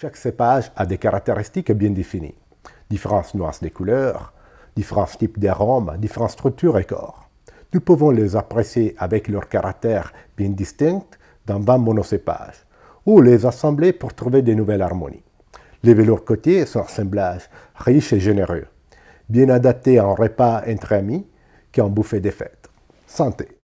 Chaque cépage a des caractéristiques bien définies. différence nuances des couleurs, différents types d'arômes, différentes structures et corps. Nous pouvons les apprécier avec leurs caractères bien distincts dans un monocépage, ou les assembler pour trouver de nouvelles harmonies. Les velours côtiers sont assemblages riches riche et généreux, bien adapté en repas entre amis qui ont bouffé des fêtes. Santé